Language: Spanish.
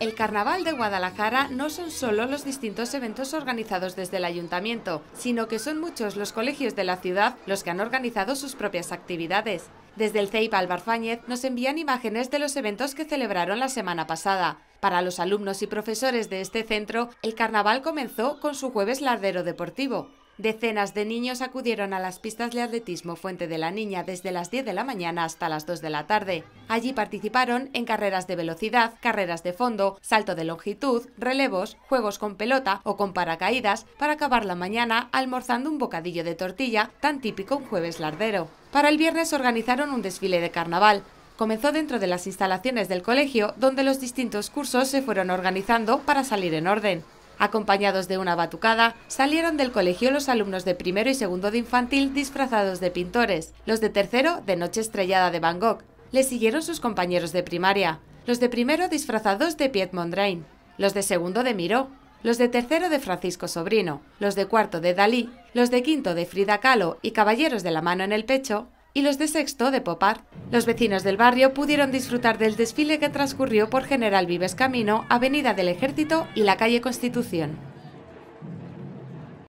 El Carnaval de Guadalajara no son solo los distintos eventos organizados desde el ayuntamiento, sino que son muchos los colegios de la ciudad los que han organizado sus propias actividades. Desde el CEIP Albarfáñez nos envían imágenes de los eventos que celebraron la semana pasada. Para los alumnos y profesores de este centro, el carnaval comenzó con su jueves lardero deportivo. Decenas de niños acudieron a las pistas de atletismo Fuente de la Niña desde las 10 de la mañana hasta las 2 de la tarde. Allí participaron en carreras de velocidad, carreras de fondo, salto de longitud, relevos, juegos con pelota o con paracaídas para acabar la mañana almorzando un bocadillo de tortilla tan típico un jueves lardero. Para el viernes organizaron un desfile de carnaval, comenzó dentro de las instalaciones del colegio, donde los distintos cursos se fueron organizando para salir en orden. Acompañados de una batucada, salieron del colegio los alumnos de primero y segundo de infantil disfrazados de pintores, los de tercero de Noche Estrellada de Van Gogh. Le siguieron sus compañeros de primaria, los de primero disfrazados de Piet Mondrain, los de segundo de Miró, los de tercero de Francisco Sobrino, los de cuarto de Dalí, los de quinto de Frida Kahlo y Caballeros de la Mano en el Pecho, y los de sexto de Popar. Los vecinos del barrio pudieron disfrutar del desfile que transcurrió por General Vives Camino, Avenida del Ejército y la calle Constitución.